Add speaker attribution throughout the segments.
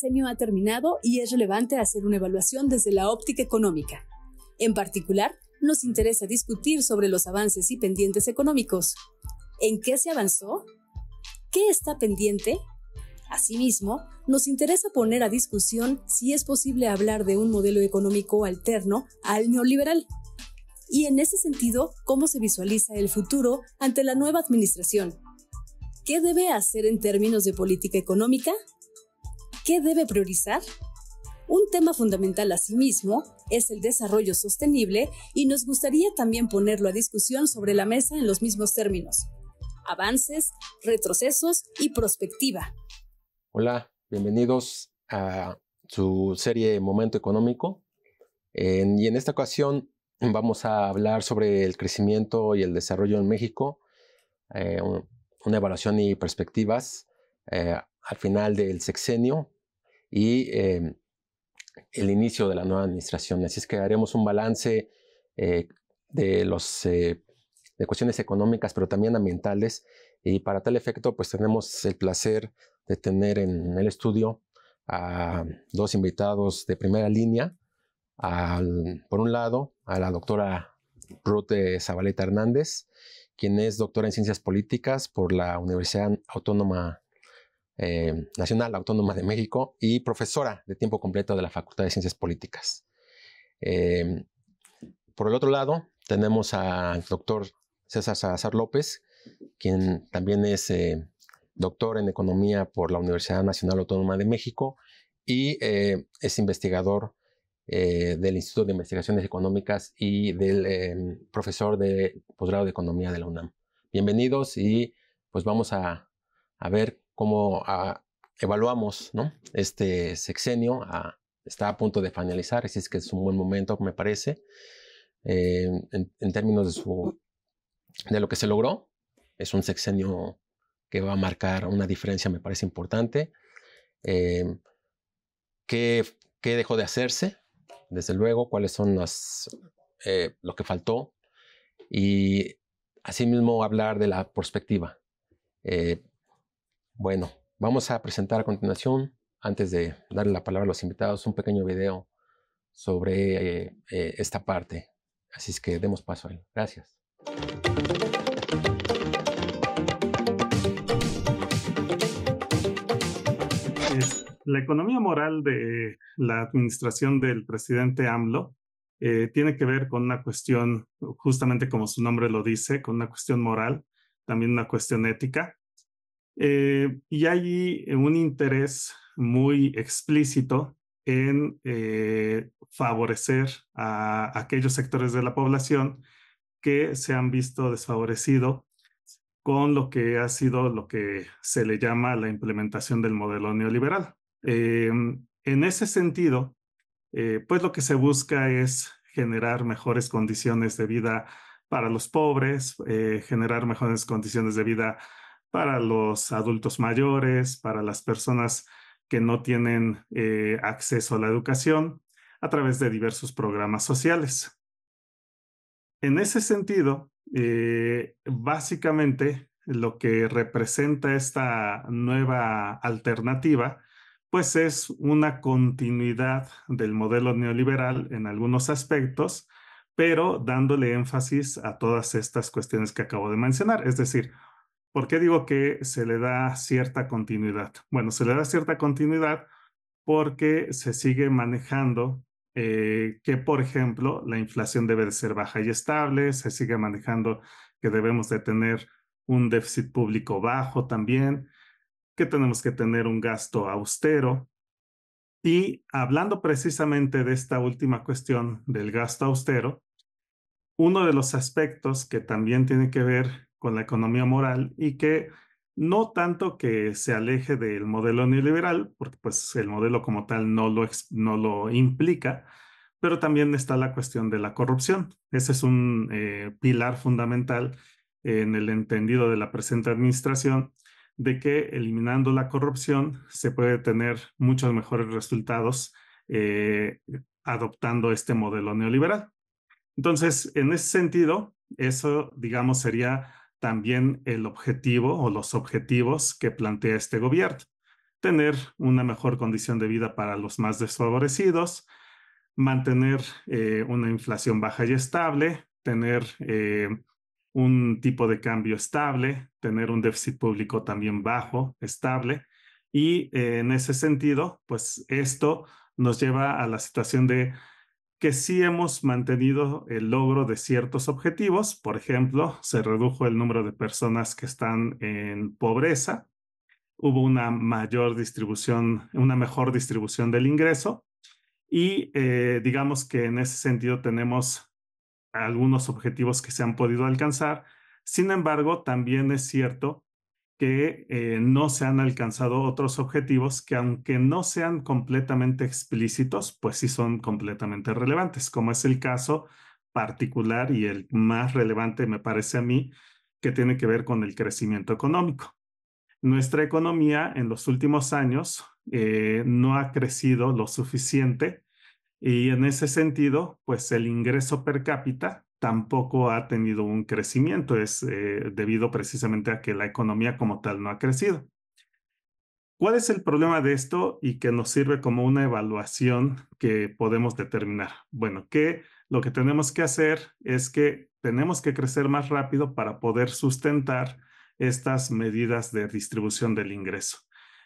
Speaker 1: sexenio ha terminado y es relevante hacer una evaluación desde la óptica económica. En particular, nos interesa discutir sobre los avances y pendientes económicos. ¿En qué se avanzó? ¿Qué está pendiente? Asimismo, nos interesa poner a discusión si es posible hablar de un modelo económico alterno al neoliberal. Y en ese sentido, ¿cómo se visualiza el futuro ante la nueva administración? ¿Qué debe hacer en términos de política económica ¿Qué debe priorizar? Un tema fundamental mismo es el desarrollo sostenible y nos gustaría también ponerlo a discusión sobre la mesa en los mismos términos. Avances, retrocesos y prospectiva.
Speaker 2: Hola, bienvenidos a su serie Momento Económico. y en esta ocasión vamos a hablar sobre el crecimiento y el desarrollo en México, eh, una evaluación y perspectivas eh, al final del sexenio y em, el inicio de la nueva administración. Así es que haremos un balance eh, de, los, eh, cuestiones económicas, pero también ambientales. Y para tal efecto, pues tenemos el placer de tener en el estudio a dos invitados de primera línea. por un lado, a la doctora Ruth Zabaleta Hernández, quien es doctora en Ciencias Políticas por la Universidad Autónoma eh, Nacional Autónoma de México y profesora de tiempo completo de la Facultad de Ciencias Políticas. Eh, por el otro lado, tenemos al doctor César Salazar López, quien también es eh, doctor en Economía por la Universidad Nacional Autónoma de México y es investigador del Instituto de Investigaciones Económicas y del profesor de posgrado de Economía de la UNAM. Bienvenidos y pues vamos a, a ver cómo ah, evaluamos este sexenio, ah, está a punto de finalizar, así es que es un buen momento, me parece, eh, en, términos de, su, lo que se logró. Es un sexenio que va a marcar una diferencia, me parece importante. Eh, ¿qué, dejó de hacerse? Desde luego, cuáles son las, eh, lo que faltó. Y asimismo hablar de la perspectiva. Bueno, vamos a presentar a continuación, antes de darle la palabra a los invitados, un pequeño video sobre eh, eh, esta parte. Así es que demos paso a él. Gracias.
Speaker 3: La economía moral de la administración del presidente AMLO eh, tiene que ver con una cuestión, justamente como su nombre lo dice, con una cuestión moral, también una cuestión ética. Eh, y hay un interés muy explícito en eh, favorecer a aquellos sectores de la población que se han visto desfavorecidos con lo que ha sido lo que se le llama la implementación del modelo neoliberal. Eh, en ese sentido, pues lo que se busca es generar mejores condiciones de vida para los pobres, generar mejores condiciones de vida para los adultos mayores, para las personas que no tienen eh, acceso a la educación, a través de diversos programas sociales. En ese sentido, eh, básicamente lo que representa esta nueva alternativa, pues es una continuidad del modelo neoliberal en algunos aspectos, pero dándole énfasis a todas estas cuestiones que acabo de mencionar, es decir, ¿Por qué digo que se le da cierta continuidad? Bueno, se le da cierta continuidad porque se sigue manejando eh, que, por ejemplo, la inflación debe de ser baja y estable, se sigue manejando que debemos de tener un déficit público bajo también, que tenemos que tener un gasto austero. Y hablando precisamente de esta última cuestión del gasto austero, uno de los aspectos que también tiene que ver con la economía moral y que no tanto que se aleje del modelo neoliberal, porque pues el modelo como tal no lo, no lo implica, pero también está la cuestión de la corrupción. Ese es un eh, pilar fundamental en el entendido de la presente administración, de que eliminando la corrupción se puede tener muchos mejores resultados eh, adoptando este modelo neoliberal. Entonces, en ese sentido, eso, digamos, sería también el objetivo o los objetivos que plantea este gobierno. Tener una mejor condición de vida para los más desfavorecidos, mantener eh, una inflación baja y estable, tener eh, un tipo de cambio estable, tener un déficit público también bajo, estable. Y eh, en ese sentido, pues esto nos lleva a la situación de que sí hemos mantenido el logro de ciertos objetivos. Por ejemplo, se redujo el número de personas que están en pobreza, hubo una mayor distribución, una mejor distribución del ingreso y eh, digamos que en ese sentido tenemos algunos objetivos que se han podido alcanzar. Sin embargo, también es cierto que eh, no se han alcanzado otros objetivos que aunque no sean completamente explícitos, pues sí son completamente relevantes, como es el caso particular y el más relevante me parece a mí, que tiene que ver con el crecimiento económico. Nuestra economía en los últimos años eh, no ha crecido lo suficiente y en ese sentido, pues el ingreso per cápita tampoco ha tenido un crecimiento, es eh, debido precisamente a que la economía como tal no ha crecido. ¿Cuál es el problema de esto y que nos sirve como una evaluación que podemos determinar? Bueno, que lo que tenemos que hacer es que tenemos que crecer más rápido para poder sustentar estas medidas de distribución del ingreso.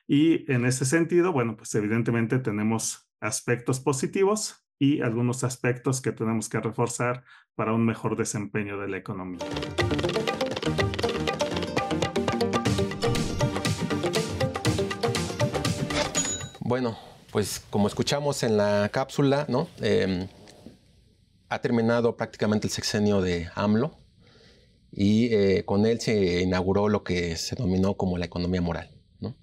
Speaker 3: Y en ese sentido, bueno, pues evidentemente tenemos aspectos positivos y algunos aspectos que tenemos que reforzar para un mejor desempeño de la economía.
Speaker 2: Bueno, pues como escuchamos en la cápsula, ¿no? Em, ha terminado prácticamente el sexenio de AMLO y eh, con él se inauguró lo que se denominó como la economía moral, ¿no?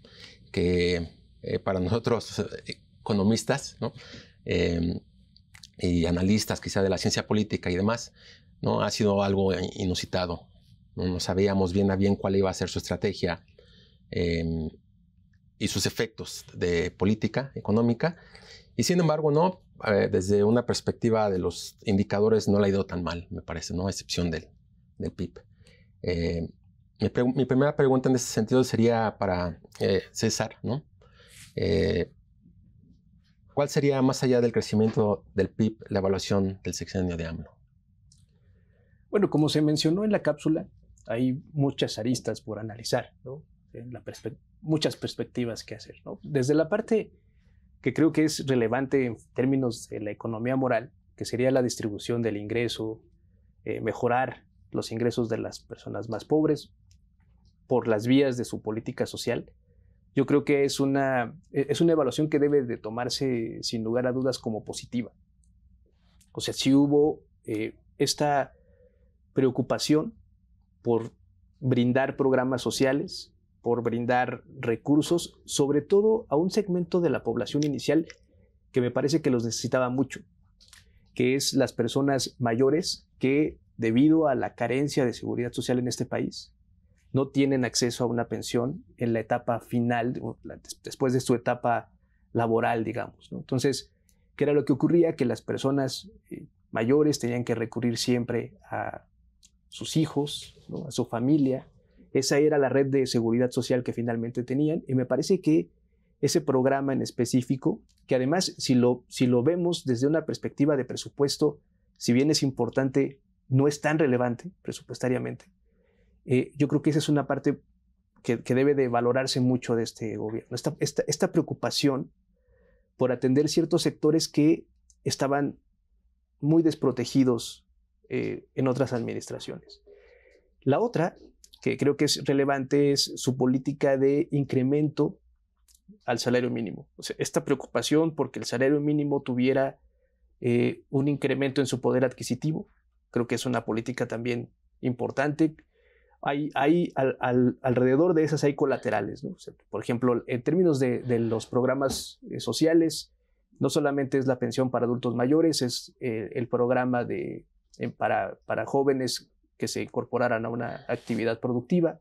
Speaker 2: que eh, para nosotros eh, economistas ¿no? Em, y analistas quizá de la ciencia política y demás, ¿no? ha sido algo inusitado. No, sabíamos bien a bien cuál iba a ser su estrategia em, y sus efectos de política económica. Y sin embargo, no, eh, desde una perspectiva de los indicadores no le ha ido tan mal, me parece, ¿no? a excepción del, del PIB. Eh, mi, primera pregunta en ese sentido sería para eh, César, ¿no? ¿Cuál sería, más allá del crecimiento del PIB, la evaluación del sexenio de AMLO?
Speaker 4: Bueno, como se mencionó en la cápsula, hay muchas aristas por analizar, muchas perspectivas que hacer. Desde la parte que creo que es relevante en términos de la economía moral, que sería la distribución del ingreso, eh, mejorar los ingresos de las personas más pobres por las vías de su política social, yo creo que es una, e, es una evaluación que debe de tomarse sin lugar a dudas como positiva. O sea, si hubo eh, esta preocupación por brindar programas sociales, por brindar recursos, sobre todo a un segmento de la población inicial que me parece que los necesitaba mucho, que es las personas mayores que, debido a la carencia de seguridad social en este país, no tienen acceso a una pensión en la etapa final, después de su etapa laboral, digamos. Entonces, ¿qué era lo que ocurría? Que las personas eh, mayores tenían que recurrir siempre a sus hijos, a su familia. Esa era la red de seguridad social que finalmente tenían y me parece que ese programa en específico, que además si lo, si lo vemos desde una perspectiva de presupuesto, si bien es importante, no es tan relevante presupuestariamente, eh, yo creo que esa es una parte que, debe de valorarse mucho de este gobierno, esta, esta, preocupación por atender ciertos sectores que estaban muy desprotegidos eh, en otras administraciones. La otra, que creo que es relevante, es su política de incremento al salario mínimo. esta preocupación porque el salario mínimo tuviera eh, un incremento en su poder adquisitivo, creo que es una política también importante hay, alrededor de esas hay colaterales. ¿no? por ejemplo, en términos de, los programas eh, sociales, no solamente es la pensión para adultos mayores, es eh, el programa de, eh, para, para, jóvenes que se incorporaran a una actividad productiva.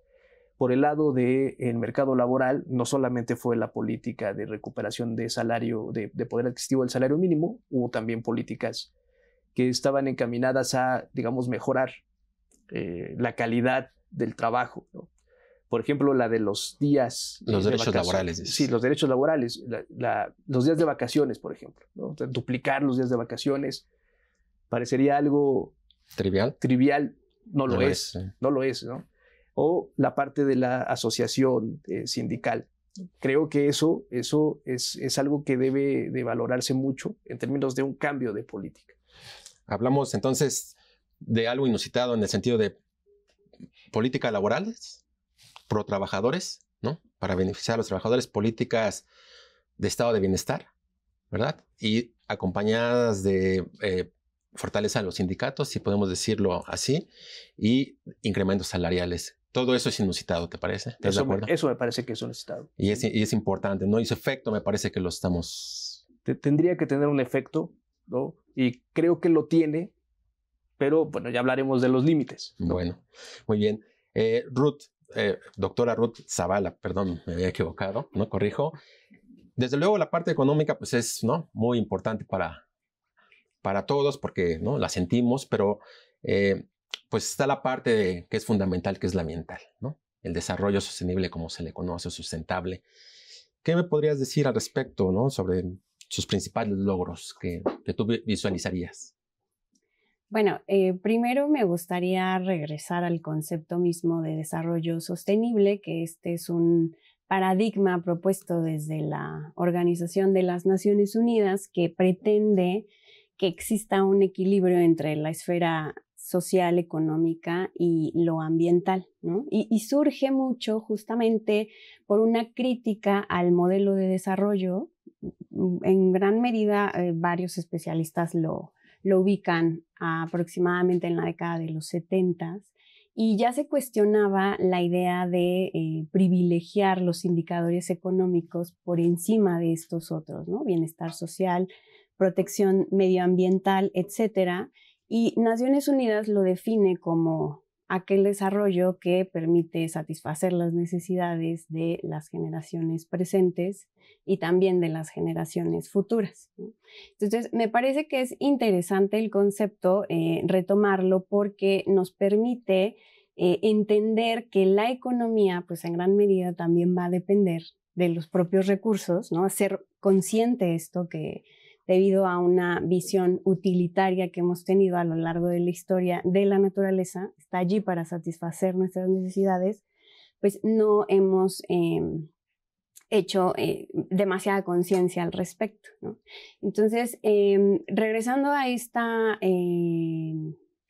Speaker 4: Por el lado del el mercado laboral, no solamente fue la política de recuperación de salario, de, poder adquisitivo del salario mínimo, hubo también políticas que estaban encaminadas a, digamos, mejorar la calidad del trabajo. Por ejemplo, la de los días. Eh, los derechos laborales. Sí, los derechos laborales. los días de vacaciones, por ejemplo. duplicar los días de vacaciones parecería algo. Trivial. Trivial. No lo, es. No lo es. ¿no? O la parte de la asociación eh, sindical. Creo que eso, eso es, es algo que debe de valorarse mucho en términos de un cambio de política. Hablamos entonces
Speaker 2: de algo inusitado en el sentido de políticas laborales, pro trabajadores, ¿no? Para beneficiar a los trabajadores, políticas de estado de bienestar, ¿verdad? Y acompañadas de eh, fortaleza a los sindicatos, si podemos decirlo así, y incrementos salariales. Todo eso es inusitado, ¿te parece? eso, Me,
Speaker 4: parece que es inusitado.
Speaker 2: Y es, y es importante, ¿no? Y su efecto me parece que lo estamos...
Speaker 4: tendría que tener un efecto, ¿no? Y creo que lo tiene, pero bueno, ya hablaremos de los límites. Bueno, muy bien. Eh, Ruth, eh, doctora Ruth
Speaker 2: Zavala, perdón, me había equivocado, no corrijo. Desde luego la parte económica pues es ¿no? muy importante para, para todos porque ¿no? la sentimos, pero eh, pues está la parte que es fundamental, que es la ambiental, ¿no? el desarrollo sostenible, como se le conoce, sustentable. ¿Qué me podrías decir al respecto ¿no? sobre sus principales logros que, que tú visualizarías?
Speaker 1: Bueno, eh, primero me gustaría regresar al concepto mismo de desarrollo sostenible, que este es un paradigma propuesto desde la Organización de las Naciones Unidas que pretende que exista un equilibrio entre la esfera social, económica y lo ambiental, ¿no? y, surge mucho justamente por una crítica al modelo de desarrollo. En gran medida, eh, varios especialistas lo, lo ubican aproximadamente en la década de los 70 y ya se cuestionaba la idea de eh, privilegiar los indicadores económicos por encima de estos otros, ¿no? Bienestar social, protección medioambiental, etcétera. Y Naciones Unidas lo define como aquel desarrollo que permite satisfacer las necesidades de las generaciones presentes y también de las generaciones futuras. Entonces, me parece que es interesante el concepto, eh, retomarlo, porque nos permite eh, entender que la economía, pues en gran medida también va a depender de los propios recursos, ¿no? Ser consciente esto que debido a una visión utilitaria que hemos tenido a lo largo de la historia de la naturaleza, está allí para satisfacer nuestras necesidades, pues no hemos em, hecho eh, demasiada conciencia al respecto. Entonces, em, regresando a este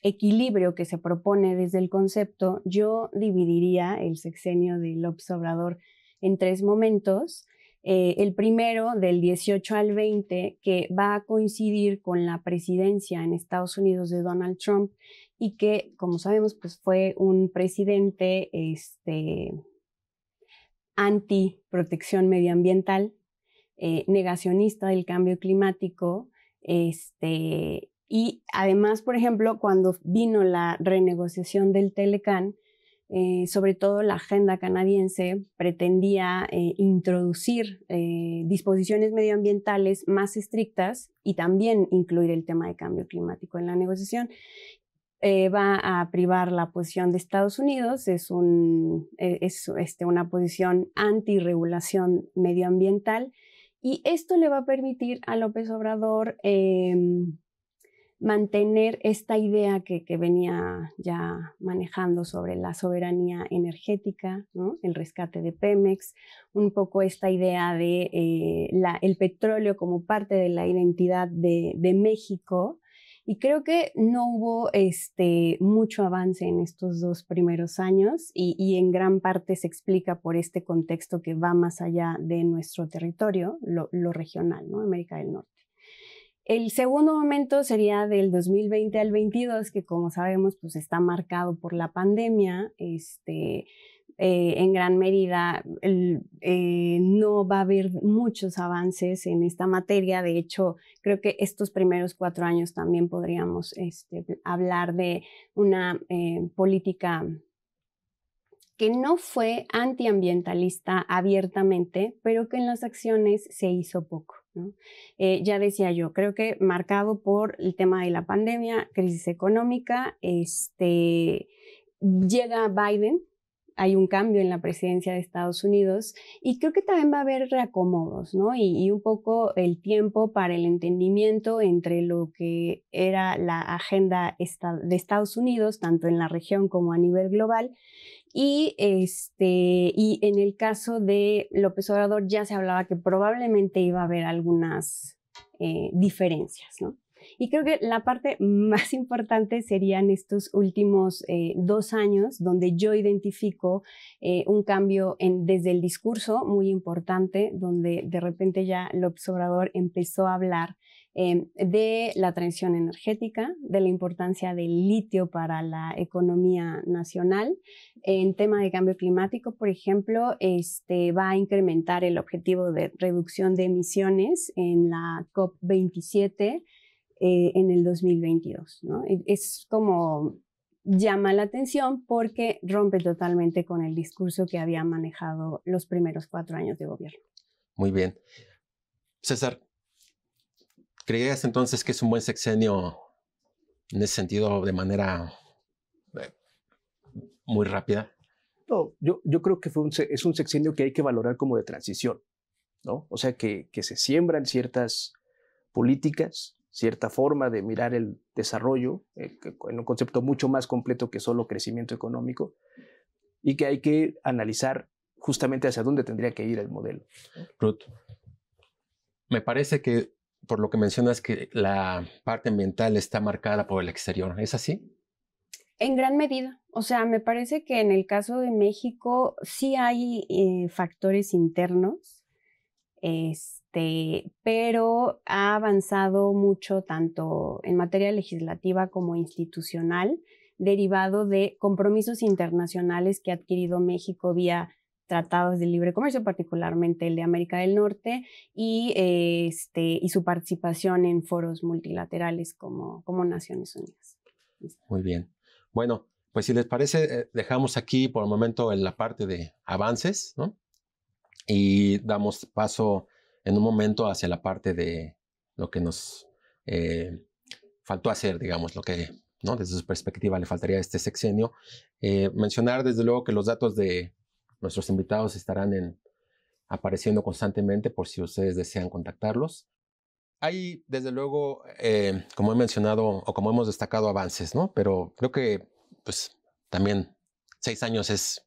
Speaker 1: equilibrio que se propone desde el concepto, yo dividiría el sexenio del observador en tres momentos eh, el primero del 18 al 20, que va a coincidir con la presidencia en Estados Unidos de Donald Trump y que, como sabemos, pues fue un presidente este, anti-protección medioambiental, eh, negacionista del cambio climático, este, y además, por ejemplo, cuando vino la renegociación del Telecán, eh, sobre todo la agenda canadiense pretendía eh, introducir eh, disposiciones medioambientales más estrictas y también incluir el tema de cambio climático en la negociación. va a privar la posición de Estados Unidos, es, un, este, una posición anti medioambiental y esto le va a permitir a López Obrador em, mantener esta idea que, venía ya manejando sobre la soberanía energética, el rescate de Pemex, un poco esta idea de eh, el petróleo como parte de la identidad de, México. Y creo que no hubo este, mucho avance en estos dos primeros años y, en gran parte se explica por este contexto que va más allá de nuestro territorio, lo, lo regional, ¿no? América del Norte. El segundo momento sería del 2020 al 22, que como sabemos, pues está marcado por la pandemia. Este, eh, en gran medida eh, no va a haber muchos avances en esta materia. De hecho, creo que estos primeros cuatro años también podríamos este, hablar de una eh, política que no fue antiambientalista abiertamente, pero que en las acciones se hizo poco. Eh, ya decía yo, creo que marcado por el tema de la pandemia, crisis económica, este, llega Biden hay un cambio en la presidencia de Estados Unidos y creo que también va a haber reacomodos, ¿no? Y, un poco el tiempo para el entendimiento entre lo que era la agenda de Estados Unidos, tanto en la región como a nivel global, y, este, y en el caso de López Obrador ya se hablaba que probablemente iba a haber algunas eh, diferencias, ¿no? Y creo que la parte más importante serían estos últimos eh, dos años donde yo identifico eh, un cambio desde el discurso muy importante, donde de repente ya el observador empezó a hablar em, de la transición energética, de la importancia del litio para la economía nacional. En tema de cambio climático, por ejemplo, este, va a incrementar el objetivo de reducción de emisiones en la COP27 eh, en el 2022. ¿no? E-, es como llama la atención porque rompe totalmente con el discurso que había manejado los primeros cuatro años de gobierno.
Speaker 2: Muy bien. César, ¿creías entonces que es un buen sexenio en ese sentido de manera eh, muy rápida?
Speaker 4: No, yo, yo creo que fue es un sexenio que hay que valorar como de transición, ¿no? O sea, que, que se siembran ciertas políticas cierta forma de mirar el desarrollo eh, en un concepto mucho más completo que solo crecimiento económico y que hay que analizar justamente hacia dónde tendría que ir el modelo. Ruth,
Speaker 2: me parece que por lo que mencionas que la parte ambiental está marcada por el exterior, ¿es así?
Speaker 1: En gran medida. O sea, me parece que en el caso de México sí hay eh, factores internos. Es, este, pero ha avanzado mucho tanto en materia legislativa como institucional, derivado de compromisos internacionales que ha adquirido México vía tratados de libre comercio, particularmente el de América del Norte, y, este, y su participación en foros multilaterales como, como Naciones Unidas.
Speaker 2: Muy bien. Bueno, pues si les parece, eh, dejamos aquí por el momento en la parte de avances, Y damos paso en un momento hacia la parte de lo que nos eh, faltó hacer, digamos, lo que ¿no? desde su perspectiva le faltaría a este sexenio. Eh, mencionar desde luego que los datos de nuestros invitados estarán en, apareciendo constantemente por si ustedes desean contactarlos. Hay, desde luego, eh, como he mencionado o como hemos destacado, avances, ¿no? Pero creo que, pues, también seis años es,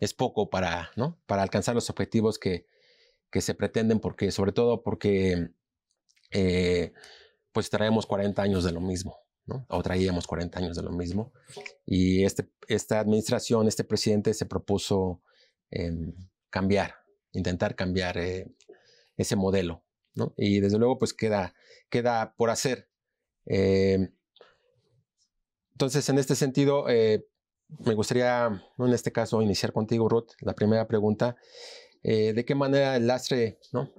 Speaker 2: es poco para, ¿no? Para alcanzar los objetivos que que se pretenden, porque, sobre todo porque eh, pues traemos 40 años de lo mismo, o traíamos 40 años de lo mismo. Y este, esta administración, este presidente se propuso em, cambiar, intentar cambiar eh, ese modelo. Y desde luego pues queda, queda por hacer. Em, entonces, en este sentido, eh, me gustaría, en este caso, iniciar contigo, Ruth, la primera pregunta. Eh, de qué manera el lastre ¿no?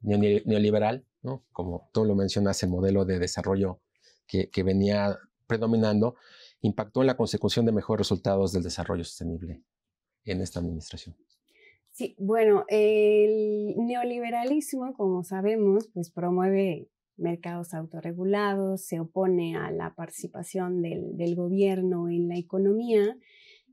Speaker 2: neoliberal, ¿no? como tú lo mencionas, el modelo de desarrollo que, que, venía predominando, impactó en la consecución de mejores resultados del desarrollo sostenible en esta administración.
Speaker 1: Sí, bueno, el neoliberalismo, como sabemos, pues promueve mercados autorregulados, se opone a la participación del, del gobierno en la economía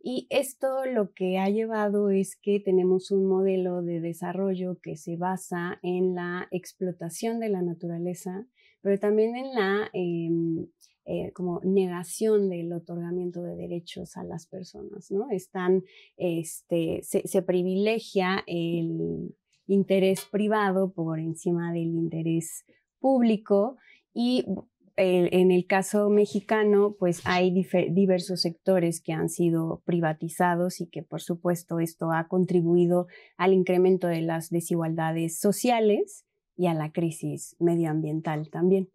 Speaker 1: y esto lo que ha llevado es que tenemos un modelo de desarrollo que se basa en la explotación de la naturaleza, pero también en la em, eh, como negación del otorgamiento de derechos a las personas, ¿no? Están, este, se, se privilegia el interés privado por encima del interés público y en el caso mexicano, pues hay diversos sectores que han sido privatizados y que por supuesto esto ha contribuido al incremento de las desigualdades sociales y a la crisis medioambiental también.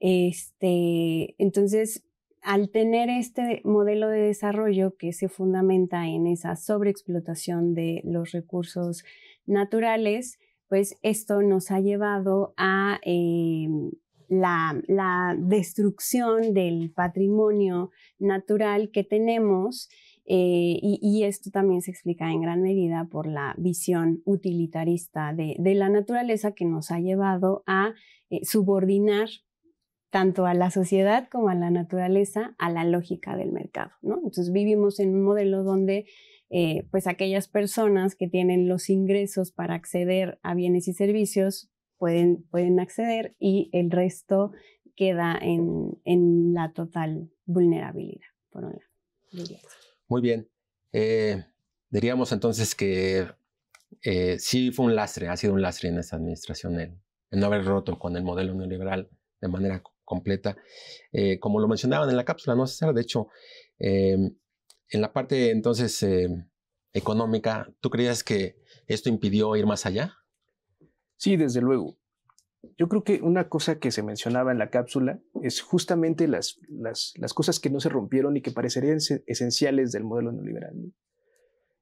Speaker 1: Este, entonces, al tener este modelo de desarrollo que se fundamenta en esa sobreexplotación de los recursos naturales, pues esto nos ha llevado a em, la, destrucción del patrimonio natural que tenemos. Eh, y, esto también se explica en gran medida por la visión utilitarista de, la naturaleza que nos ha llevado a eh, subordinar tanto a la sociedad como a la naturaleza a la lógica del mercado. Entonces vivimos en un modelo donde eh, pues aquellas personas que tienen los ingresos para acceder a bienes y servicios pueden, acceder y el resto queda en, la total vulnerabilidad, por un lado.
Speaker 2: Muy bien. Eh, diríamos entonces que eh, sí fue un lastre, ha sido un lastre en esta administración el, no haber roto con el modelo neoliberal de manera completa. Eh, como lo mencionaban en la cápsula, ¿no, César? De hecho, en la parte entonces económica, ¿tú creías que esto impidió ir más allá?
Speaker 4: Sí, desde luego. Yo creo que una cosa que se mencionaba en la cápsula es justamente las, las, cosas que no se rompieron y que parecerían esenciales del modelo neoliberal.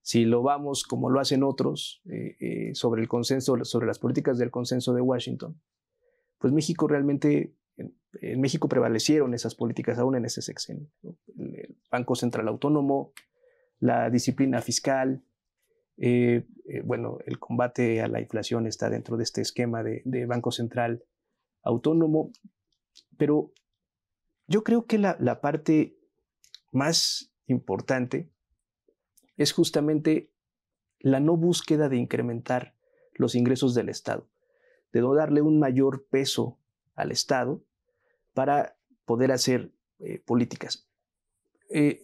Speaker 4: Si lo vamos como lo hacen otros eh, eh, sobre el consenso, sobre las políticas del consenso de Washington, pues México realmente, en, México prevalecieron esas políticas aún en ese sexenio. el Banco Central Autónomo, la disciplina fiscal, eh, eh, bueno, el combate a la inflación está dentro de este esquema de, Banco Central autónomo, pero yo creo que la, parte más importante es justamente la no búsqueda de incrementar los ingresos del Estado, de no darle un mayor peso al Estado para poder hacer eh, políticas.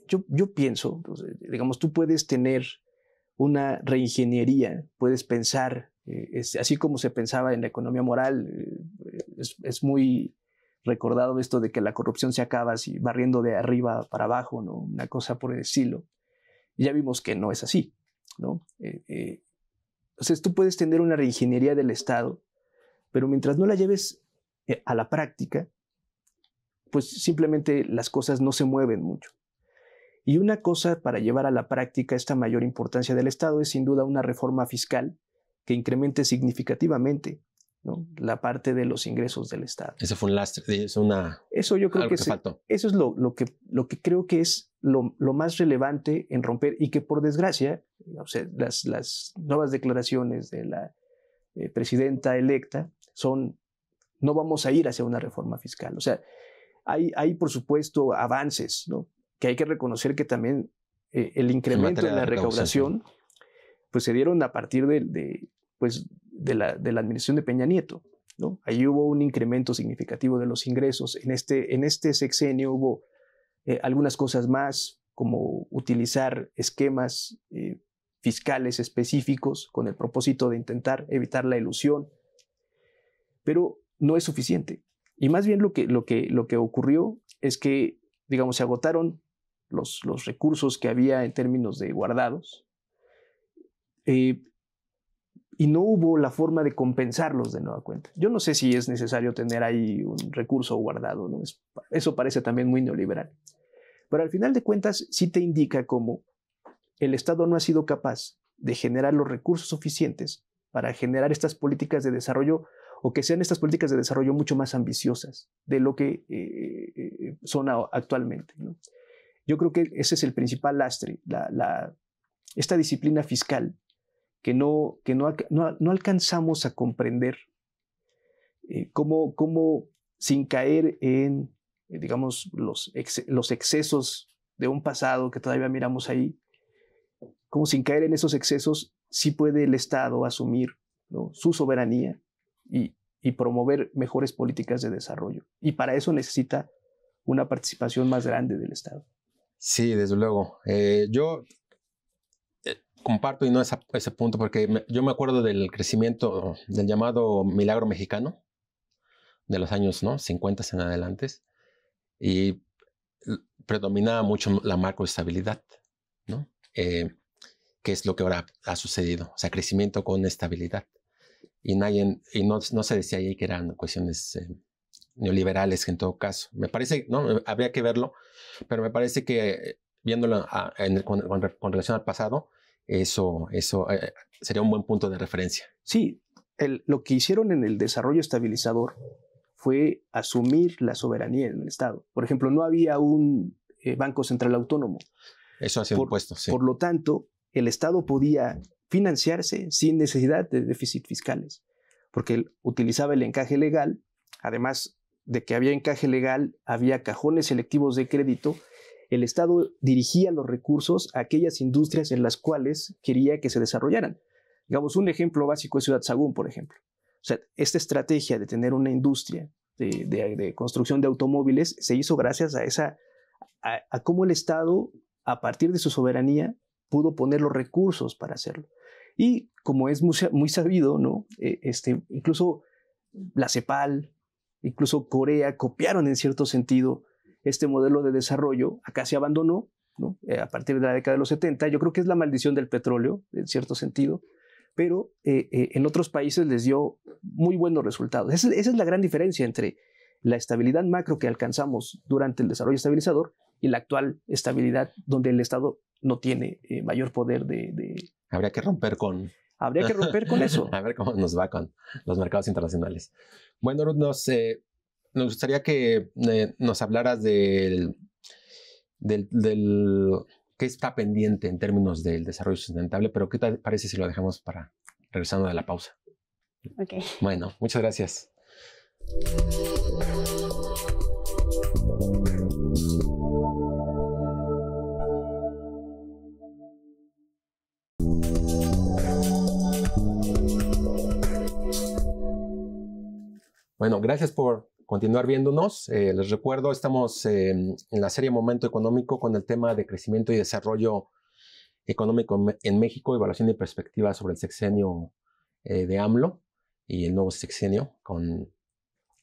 Speaker 4: yo, yo, pienso, pues, digamos, tú puedes tener una reingeniería, puedes pensar, eh, así como se pensaba en la economía moral, eh, es, muy recordado esto de que la corrupción se acaba si barriendo de arriba para abajo, ¿no? una cosa por el estilo. ya vimos que no es así. ¿no? entonces eh, tú puedes tener una reingeniería del Estado, pero mientras no la lleves a la práctica, pues simplemente las cosas no se mueven mucho. Y una cosa para llevar a la práctica esta mayor importancia del Estado es sin duda una reforma fiscal que incremente significativamente ¿no? la parte de los ingresos del Estado.
Speaker 2: Ese fue un lastre, es una...
Speaker 4: Eso yo creo que, faltó. eso es lo, que, lo que creo que es lo, más relevante en romper y que por desgracia, las, las, nuevas declaraciones de la eh, presidenta electa son, no vamos a ir hacia una reforma fiscal. O sea, hay, hay por supuesto avances, ¿no? que hay que reconocer que también eh, el incremento en la recaudación, pues se dieron a partir de, pues, de la, administración de Peña Nieto. ¿no? Ahí hubo un incremento significativo de los ingresos. En este, en este sexenio hubo eh, algunas cosas más, como utilizar esquemas eh, fiscales específicos con el propósito de intentar evitar la ilusión. Pero no es suficiente. Y más bien lo que, lo que, lo que ocurrió es que, digamos, se agotaron los, recursos que había en términos de guardados. Eh, y no hubo la forma de compensarlos de nueva cuenta. Yo no sé si es necesario tener ahí un recurso guardado, eso parece también muy neoliberal. Pero al final de cuentas sí te indica cómo el Estado no ha sido capaz de generar los recursos suficientes para generar estas políticas de desarrollo o que sean estas políticas de desarrollo mucho más ambiciosas de lo que eh, eh, son actualmente. Yo creo que ese es el principal lastre, la, esta disciplina fiscal que no, alcanzamos a comprender eh, cómo, sin caer en, eh, digamos, los, los excesos de un pasado que todavía miramos ahí, cómo sin caer en esos excesos, sí puede el Estado asumir su soberanía y, promover mejores políticas de desarrollo. Y para eso necesita una participación más grande del Estado.
Speaker 2: Sí, desde luego. Eh, yo eh, comparto y no ese punto porque yo me acuerdo del crecimiento del llamado milagro mexicano de los años ¿no? 50 en adelante y predominaba mucho la macroestabilidad, ¿no? Eh, que es lo que ahora ha sucedido, o sea, crecimiento con estabilidad. Y, nadie, y no, no se decía ahí que eran cuestiones neoliberales en todo caso. Me parece, no, eh, habría que verlo, pero me parece que eh, viéndolo ah, con, relación al pasado, eso, eso eh, sería un buen
Speaker 4: punto de referencia. Sí, lo que hicieron en el desarrollo estabilizador fue asumir la soberanía en el Estado. Por ejemplo, no había un Banco Central Autónomo. Eso ha sido por, Por lo tanto, el Estado podía financiarse sin necesidad de déficit fiscales, porque utilizaba el encaje legal. Además, de que había encaje legal, había cajones selectivos de crédito, el Estado dirigía los recursos a aquellas industrias en las cuales quería que se desarrollaran. Digamos, un ejemplo básico es Ciudad Sagún, por ejemplo. O sea, esta estrategia de tener una industria de, construcción de automóviles se hizo gracias a, esa, a, cómo el Estado, a partir de su soberanía, pudo poner los recursos para hacerlo. Y como es muy, sabido, ¿no? Eh, este, incluso la CEPAL, incluso Corea, copiaron en cierto sentido este modelo de desarrollo. Acá se abandonó eh, a partir de la década de los 70. Yo creo que es la maldición del petróleo, en cierto sentido, pero eh, eh, en otros países les dio muy buenos resultados. Esa, es la gran diferencia entre la estabilidad macro que alcanzamos durante el desarrollo estabilizador y la actual estabilidad donde el Estado no tiene mayor poder de,
Speaker 2: Habría que romper con... Habría que romper con eso. A ver cómo nos va con los mercados internacionales. Bueno, Ruth, nos, eh, gustaría que eh, nos hablaras del, del, qué está pendiente en términos del desarrollo sustentable, pero ¿qué te parece si lo dejamos para regresando de la pausa? Bueno, muchas gracias. Bueno, gracias por continuar viéndonos. Eh, les recuerdo, estamos em, en la serie Momento Económico con el tema de crecimiento y desarrollo económico en México, evaluación y perspectiva sobre el sexenio eh, de AMLO y el nuevo sexenio con,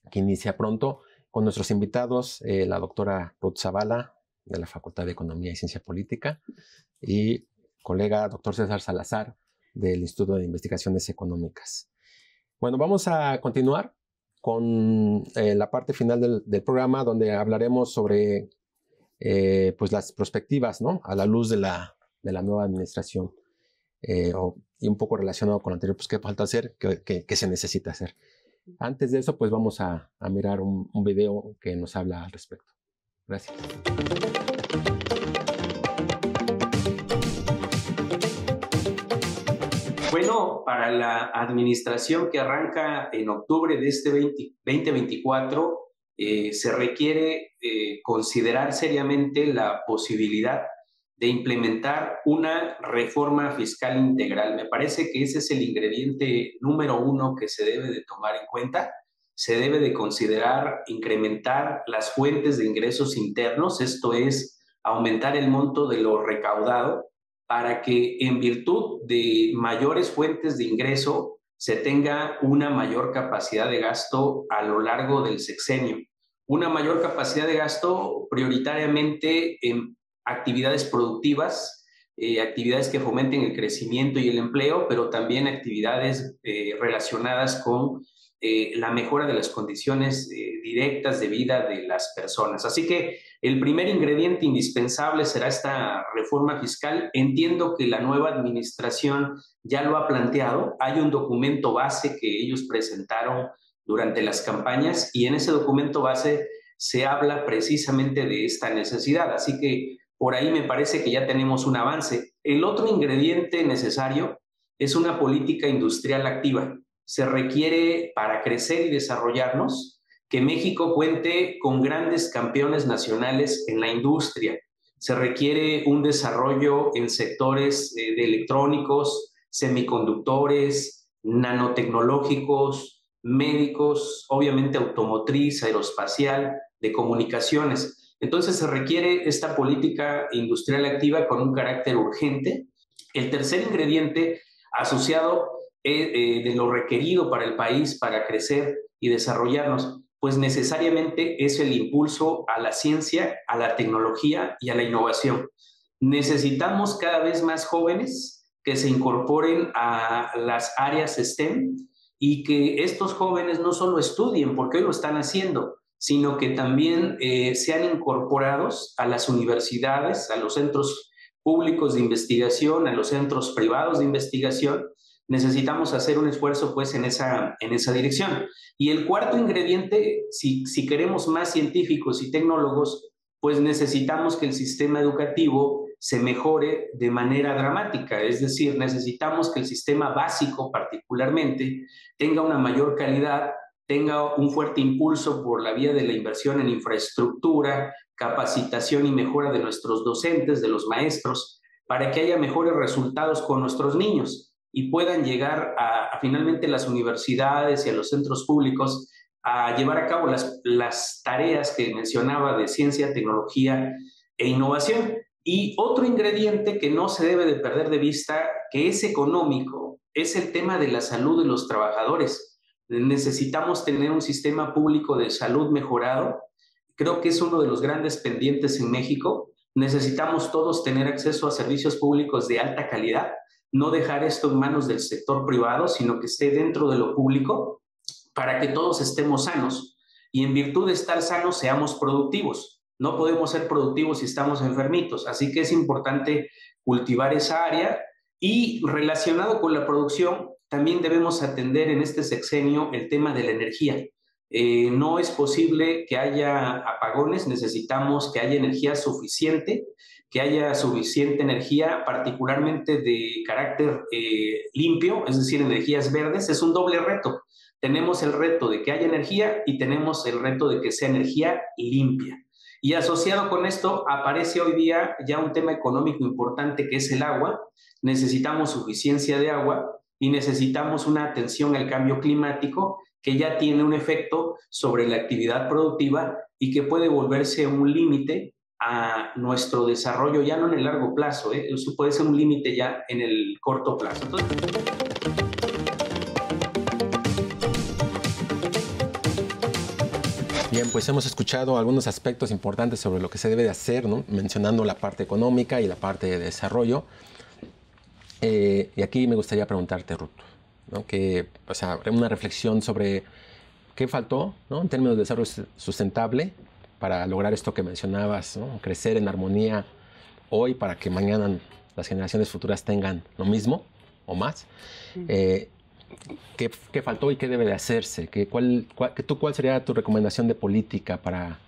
Speaker 2: que inicia pronto con nuestros invitados, eh, la doctora Ruth Zavala de la Facultad de Economía y Ciencia Política y colega doctor César Salazar del Instituto de Investigaciones Económicas. Bueno, vamos a continuar con eh, la parte final del, programa donde hablaremos sobre eh, pues las perspectivas ¿no? a la luz de la, de la nueva administración eh, y un poco relacionado con lo anterior, pues qué falta hacer, qué, qué, se necesita hacer. Antes de eso, pues vamos a, mirar un, un video que nos habla al respecto. Gracias.
Speaker 4: Bueno,
Speaker 5: para la administración que arranca en octubre de este 2024, eh, se requiere eh, considerar seriamente la posibilidad de implementar una reforma fiscal integral. Me parece que ese es el ingrediente número uno que se debe de tomar en cuenta. Se debe de considerar incrementar las fuentes de ingresos internos, esto es, aumentar el monto de lo recaudado para que en virtud de mayores fuentes de ingreso se tenga una mayor capacidad de gasto a lo largo del sexenio. Una mayor capacidad de gasto prioritariamente en actividades productivas, eh, actividades que fomenten el crecimiento y el empleo, pero también actividades eh, relacionadas con eh, la mejora de las condiciones eh, directas de vida de las personas. Así que el primer ingrediente indispensable será esta reforma fiscal. Entiendo que la nueva administración ya lo ha planteado. Hay un documento base que ellos presentaron durante las campañas y en ese documento base se habla precisamente de esta necesidad. Así que por ahí me parece que ya tenemos un avance. El otro ingrediente necesario es una política industrial activa se requiere para crecer y desarrollarnos que México cuente con grandes campeones nacionales en la industria. Se requiere un desarrollo en sectores eh, de electrónicos, semiconductores, nanotecnológicos, médicos, obviamente automotriz, aeroespacial, de comunicaciones. Entonces se requiere esta política industrial activa con un carácter urgente. El tercer ingrediente asociado eh, eh, de lo requerido para el país para crecer y desarrollarnos, pues necesariamente es el impulso a la ciencia, a la tecnología y a la innovación. Necesitamos cada vez más jóvenes que se incorporen a las áreas STEM y que estos jóvenes no solo estudien, porque hoy lo están haciendo, sino que también eh, sean incorporados a las universidades, a los centros públicos de investigación, a los centros privados de investigación, necesitamos hacer un esfuerzo pues en esa, en esa dirección. Y el cuarto ingrediente, si, si queremos más científicos y tecnólogos, pues necesitamos que el sistema educativo se mejore de manera dramática, es decir, necesitamos que el sistema básico particularmente tenga una mayor calidad, tenga un fuerte impulso por la vía de la inversión en infraestructura, capacitación y mejora de nuestros docentes, de los maestros, para que haya mejores resultados con nuestros niños y puedan llegar a, finalmente las universidades y a los centros públicos a llevar a cabo las, las tareas que mencionaba de ciencia, tecnología e innovación. Y otro ingrediente que no se debe de perder de vista, que es económico, es el tema de la salud de los trabajadores. Necesitamos tener un sistema público de salud mejorado. Creo que es uno de los grandes pendientes en México. Necesitamos todos tener acceso a servicios públicos de alta calidad no dejar esto en manos del sector privado, sino que esté dentro de lo público para que todos estemos sanos y en virtud de estar sanos seamos productivos. No podemos ser productivos si estamos enfermitos, así que es importante cultivar esa área y relacionado con la producción, también debemos atender en este sexenio el tema de la energía. Eh, no es posible que haya apagones, necesitamos que haya energía suficiente que haya suficiente energía, particularmente de carácter eh, limpio, es decir, energías verdes, es un doble reto. Tenemos el reto de que haya energía y tenemos el reto de que sea energía limpia. Y asociado con esto aparece hoy día ya un tema económico importante que es el agua. Necesitamos suficiencia de agua y necesitamos una atención al cambio climático que ya tiene un efecto sobre la actividad productiva y que puede volverse un límite a nuestro desarrollo, ya no en el largo plazo, ¿eh? eso puede ser un límite ya en el corto plazo.
Speaker 2: Bien, pues hemos escuchado algunos aspectos importantes sobre lo que se debe de hacer, mencionando la parte económica y la parte de desarrollo. Eh, y aquí me gustaría preguntarte, Ruth, que, o una reflexión sobre qué faltó en términos de desarrollo sustentable para lograr esto que mencionabas, crecer en armonía hoy para que mañana las generaciones futuras tengan lo mismo o más. Eh, ¿qué, faltó y qué debe de hacerse? ¿Qué, cuál, ¿Tú cuál sería tu recomendación de política para,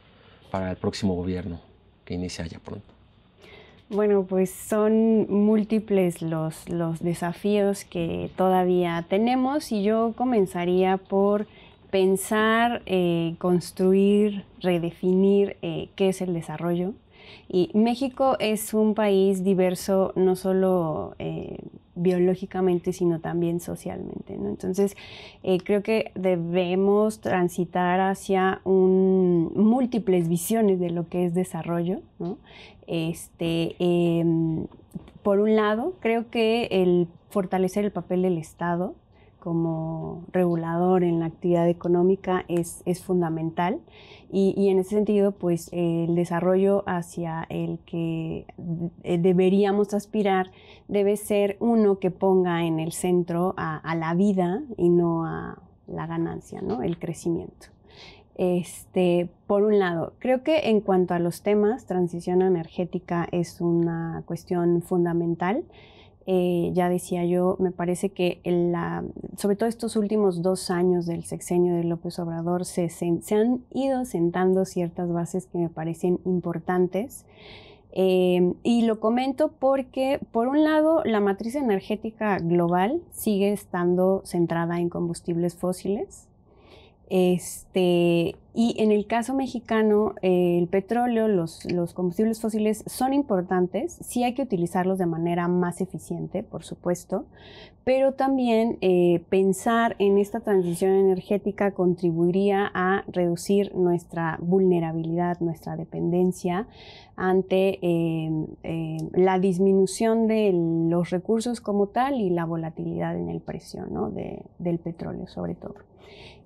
Speaker 2: para el próximo gobierno que inicia ya pronto?
Speaker 1: Bueno, pues son múltiples los, los desafíos que todavía tenemos y yo comenzaría por pensar, eh, construir, redefinir eh, qué es el desarrollo. Y México es un país diverso no solo eh, biológicamente, sino también socialmente. Entonces, creo que debemos transitar hacia múltiples visiones de lo que es desarrollo. Este, em, por un lado, creo que el fortalecer el papel del Estado como regulador en la actividad económica es, fundamental y, y, en ese sentido pues el desarrollo hacia el que deberíamos aspirar debe ser uno que ponga en el centro a, la vida y no a la ganancia, ¿no? el crecimiento. Este, por un lado, creo que en cuanto a los temas, transición energética es una cuestión fundamental. Eh, ya decía yo, me parece que sobre todo estos últimos dos años del sexenio de López Obrador se, han ido sentando ciertas bases que me parecen importantes. Eh, y lo comento porque, por un lado, la matriz energética global sigue estando centrada en combustibles fósiles, este, y en el caso mexicano, eh, el petróleo, los, combustibles fósiles son importantes, sí hay que utilizarlos de manera más eficiente, por supuesto, pero también eh, pensar en esta transición energética contribuiría a reducir nuestra vulnerabilidad, nuestra dependencia ante eh, la disminución de los recursos como tal y la volatilidad en el precio del petróleo sobre todo.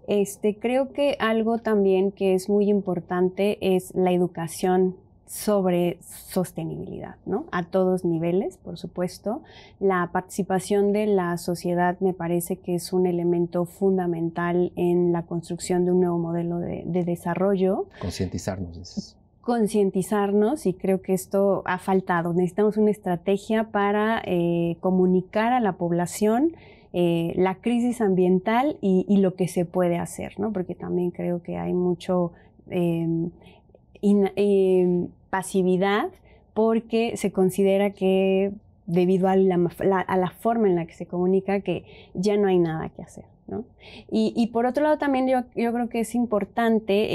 Speaker 1: Este, creo que algo también que es muy importante es la educación sobre sostenibilidad, ¿no? A todos niveles, por supuesto. La participación de la sociedad me parece que es un elemento fundamental en la construcción de un nuevo modelo de, desarrollo.
Speaker 2: Concientizarnos.
Speaker 1: concientizarnos y creo que esto ha faltado. Necesitamos una estrategia para eh, comunicar a la población eh, la crisis ambiental y, lo que se puede hacer, ¿no? porque también creo que hay mucho em, em, pasividad porque se considera que debido a a la forma en la que se comunica que ya no hay nada que hacer. Y, por otro lado también yo, creo que es importante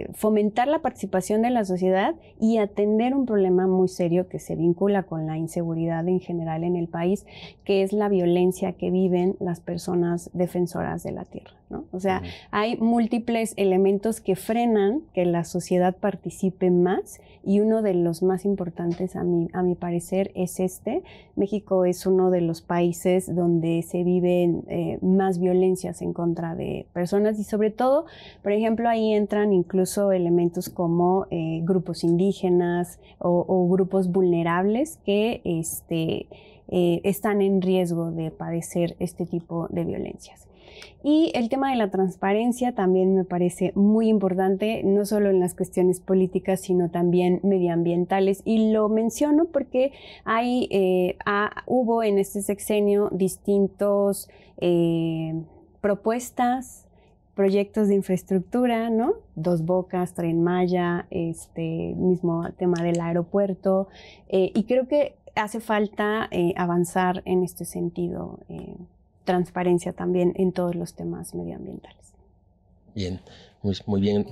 Speaker 1: eh, fomentar la participación de la sociedad y atender un problema muy serio que se vincula con la inseguridad en general en el país, que es la violencia que viven las personas defensoras de la tierra. O sea, hay múltiples elementos que frenan que la sociedad participe más y uno de los más importantes a mi, parecer es este. México es uno de los países donde se viven eh, más violencias en contra de personas y sobre todo, por ejemplo, ahí entran incluso elementos como eh, grupos indígenas o, grupos vulnerables que este, eh, están en riesgo de padecer este tipo de violencias. Y el tema de la transparencia también me parece muy importante, no solo en las cuestiones políticas, sino también medioambientales. Y lo menciono porque hay, eh, hubo en este sexenio distintos eh, propuestas, proyectos de infraestructura, ¿no? Dos Bocas, Tren Maya, este mismo tema del aeropuerto. Eh, y creo que hace falta avanzar en este sentido transparencia también en todos los temas medioambientales.
Speaker 2: Bien, muy, muy bien,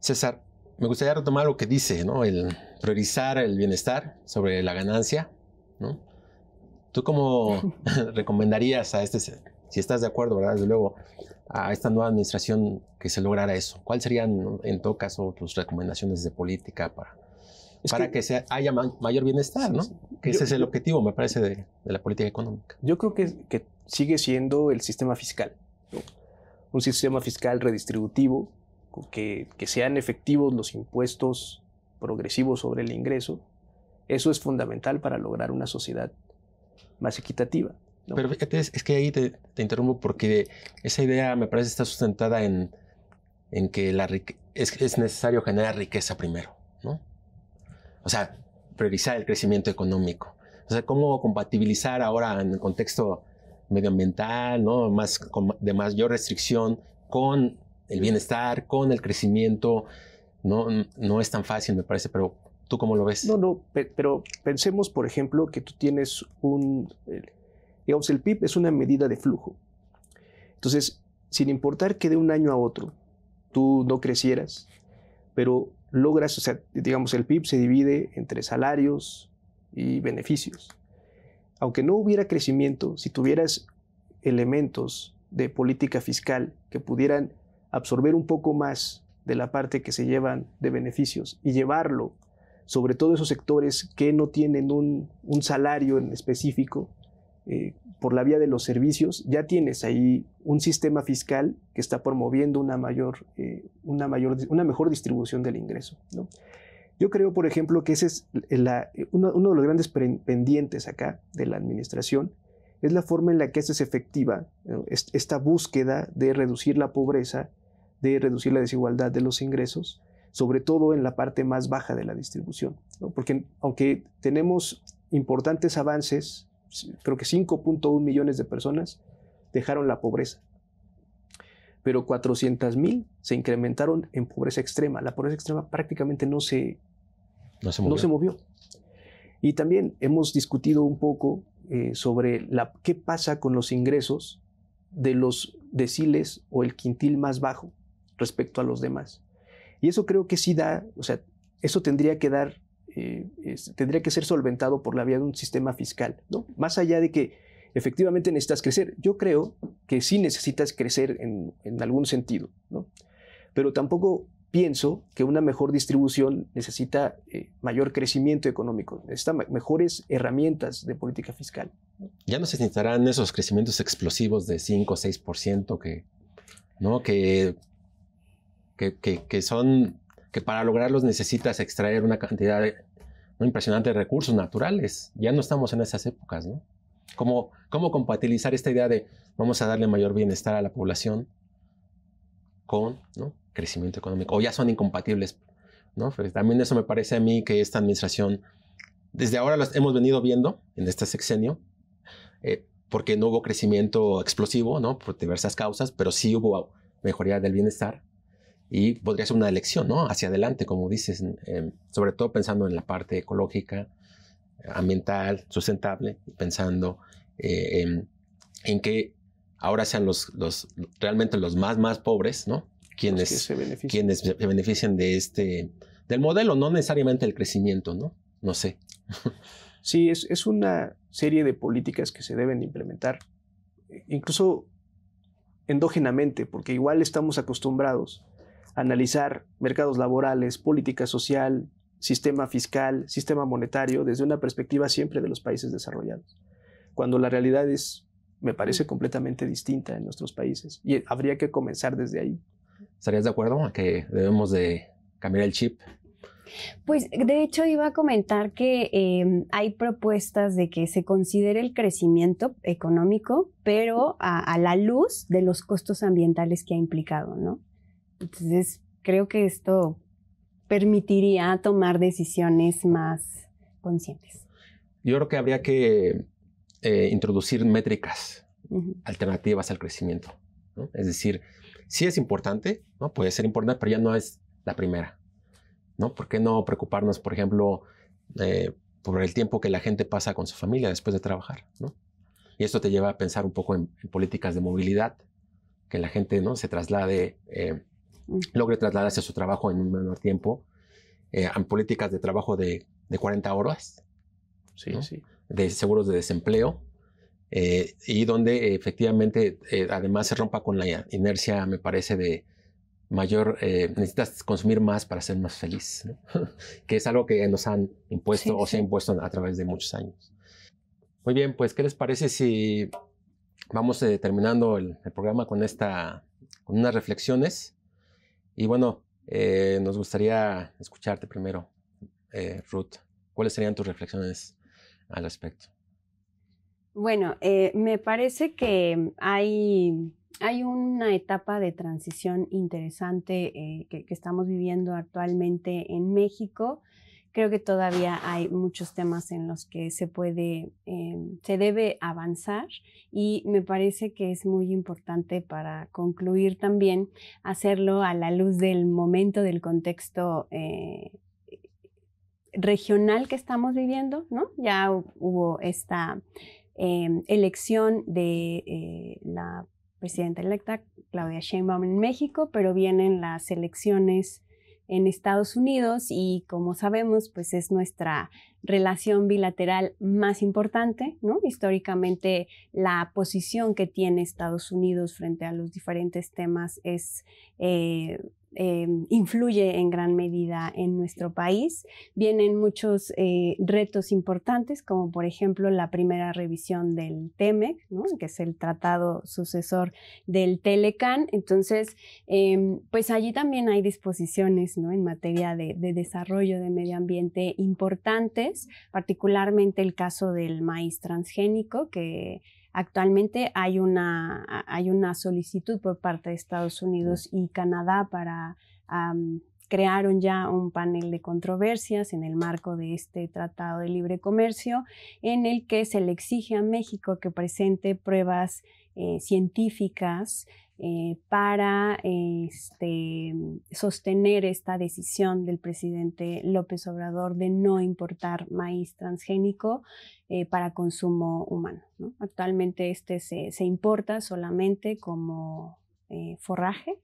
Speaker 2: César, me gustaría retomar lo que dice, ¿no? El priorizar el bienestar sobre la ganancia, ¿no? ¿Tú cómo recomendarías a este, si estás de acuerdo, ¿verdad? Desde luego, a esta nueva administración que se lograra eso? ¿Cuáles serían, en todo caso, tus recomendaciones de política para, para que, se haya mayor bienestar, ¿no? Que ese es el objetivo, me parece, de, la política económica.
Speaker 4: Yo creo que, que sigue siendo el sistema fiscal. ¿no? Un sistema fiscal redistributivo, que, que sean efectivos los impuestos progresivos sobre el ingreso. Eso es fundamental para lograr una sociedad más equitativa.
Speaker 2: Pero fíjate, es, que ahí te, te, interrumpo porque esa idea me parece está sustentada en, en que la es, es, necesario generar riqueza primero, ¿no? O sea, priorizar el crecimiento económico. O sea, cómo compatibilizar ahora en el contexto medioambiental, ¿no? más, de mayor restricción con el bienestar, con el crecimiento. No, no es tan fácil, me parece, pero ¿tú cómo lo ves? No, no, pero
Speaker 4: pensemos, por ejemplo, que tú tienes un, eh, digamos, el PIB es una medida de flujo. Entonces, sin importar que de un año a otro tú no crecieras, pero logras, o sea, digamos, el PIB se divide entre salarios y beneficios aunque no hubiera crecimiento, si tuvieras elementos de política fiscal que pudieran absorber un poco más de la parte que se llevan de beneficios y llevarlo sobre todo esos sectores que no tienen un, salario en específico eh, por la vía de los servicios, ya tienes ahí un sistema fiscal que está promoviendo una mayor, eh, una, mayor una mejor distribución del ingreso. ¿no? Yo creo, por ejemplo, que ese es eh, uno, de los grandes pendientes acá de la administración, es la forma en la que es efectiva eh, esta búsqueda de reducir la pobreza, de reducir la desigualdad de los ingresos, sobre todo en la parte más baja de la distribución. Porque aunque tenemos importantes avances, creo que 5.1 millones de personas dejaron la pobreza pero 400.000 se incrementaron en pobreza extrema. La pobreza extrema prácticamente no se, no se, movió. Y también hemos discutido un poco eh, sobre la, qué pasa con los ingresos de los deciles o el quintil más bajo respecto a los demás. Y eso creo que sí da, o sea, eso tendría que dar, eh, tendría que ser solventado por la vía de un sistema fiscal, ¿no? Más allá de que efectivamente necesitas crecer. Yo creo que sí necesitas crecer en, algún sentido, ¿no? Pero tampoco pienso que una mejor distribución necesita eh, mayor crecimiento económico, necesita mejores herramientas de política fiscal.
Speaker 2: Ya no se necesitarán esos crecimientos explosivos de 5 o 6% que, ¿no? que, que, que, que son que para lograrlos necesitas extraer una cantidad ¿no? impresionante de recursos naturales. Ya no estamos en esas épocas, ¿no? ¿Cómo, cómo compatibilizar esta idea de vamos a darle mayor bienestar a la población con crecimiento económico? O ya son incompatibles. ¿no? Pues también eso me parece a mí que esta administración, desde ahora las hemos venido viendo en este sexenio, eh, porque no hubo crecimiento explosivo ¿no? por diversas causas, pero sí hubo mejoría del bienestar y podría ser una elección ¿no? hacia adelante, como dices, sobre todo pensando en la parte ecológica ambiental, sustentable, pensando eh, en, que ahora sean los, los, realmente los más, más pobres, ¿no? Quienes, se, benefician. de este, del modelo, no necesariamente el crecimiento, ¿no? No sé.
Speaker 4: Sí, es, es una serie de políticas que se deben implementar, incluso endógenamente, porque igual estamos acostumbrados a analizar mercados laborales, política social, sistema fiscal, sistema monetario, desde una perspectiva siempre de los países desarrollados, cuando la realidad es, me parece, completamente distinta en nuestros países y habría que comenzar desde ahí.
Speaker 2: ¿Estarías de acuerdo a que debemos de cambiar el chip
Speaker 1: pues de hecho iba a comentar que em, hay propuestas de que se considere el crecimiento económico, pero a, a, la luz de los costos ambientales que ha implicado, ¿no? Entonces creo que esto permitiría tomar decisiones más conscientes?
Speaker 2: Yo creo que habría que eh, introducir métricas alternativas al crecimiento. Es decir, sí es importante, ¿no? puede ser importante, pero ya no es la primera. ¿no? ¿Por qué no preocuparnos, por ejemplo, eh, por el tiempo que la gente pasa con su familia después de trabajar? Y esto te lleva a pensar un poco en, políticas de movilidad, que la gente ¿no? se traslade eh, logre trasladarse a su trabajo en un menor tiempo, eh, en políticas de trabajo de, 40 horas, de seguros de desempleo, eh, y donde efectivamente eh, además se rompa con la inercia, me parece, de mayor, necesitas consumir más para ser más feliz, que es algo que nos han impuesto o se ha impuesto a través de muchos años. Muy bien, pues, ¿qué les parece si vamos terminando el, el, programa con, esta, con unas reflexiones? Y bueno, eh, nos gustaría escucharte primero, eh, Ruth. ¿Cuáles serían tus reflexiones al respecto?
Speaker 1: Bueno, eh, me parece que hay, una etapa de transición interesante que, estamos viviendo actualmente en México creo que todavía hay muchos temas en los que se puede, em, se debe avanzar y me parece que es muy importante para concluir también hacerlo a la luz del momento, del contexto. Eh, regional que estamos viviendo, ¿no? Ya hubo esta em, elección de eh, la presidenta electa Claudia Sheinbaum en México, pero vienen las elecciones en Estados Unidos y como sabemos, pues es nuestra relación bilateral más importante, ¿no? Históricamente la posición que tiene Estados Unidos frente a los diferentes temas es eh, Em, influye en gran medida en nuestro país. Vienen muchos eh, retos importantes, como por ejemplo la primera revisión del TEMEC, que es el tratado sucesor del Telecan. Entonces, em, pues allí también hay disposiciones en materia de, de, desarrollo de medio ambiente importantes, particularmente el caso del maíz transgénico, que Actualmente hay una, solicitud por parte de Estados Unidos y Canadá para... crear ya un panel de controversias en el marco de este Tratado de Libre Comercio, en el que se le exige a México que presente pruebas eh, científicas eh, para este, sostener esta decisión del presidente López Obrador de no importar maíz transgénico eh, para consumo humano. Actualmente este se, importa solamente como eh, forraje.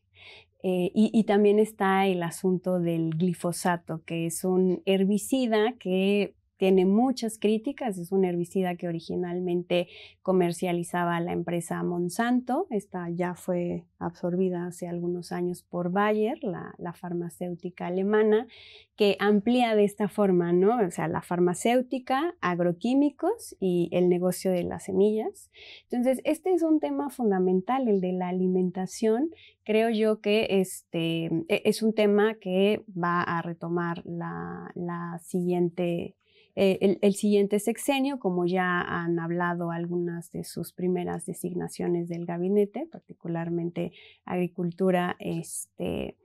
Speaker 1: y también está el asunto del glifosato, que es un herbicida que tiene muchas críticas. Es un herbicida que originalmente comercializaba la empresa Monsanto. Esta ya fue absorbida hace algunos años por Bayer, la, farmacéutica alemana, que amplía de esta forma, ¿no? O sea, la farmacéutica, agroquímicos y el negocio de las semillas. Entonces, este es un tema fundamental, el de la alimentación. Creo yo que este, e, es un tema que va a retomar la, la siguiente eh, el, el, siguiente sexenio, como ya han hablado algunas de sus primeras designaciones del gabinete, particularmente agricultura, este,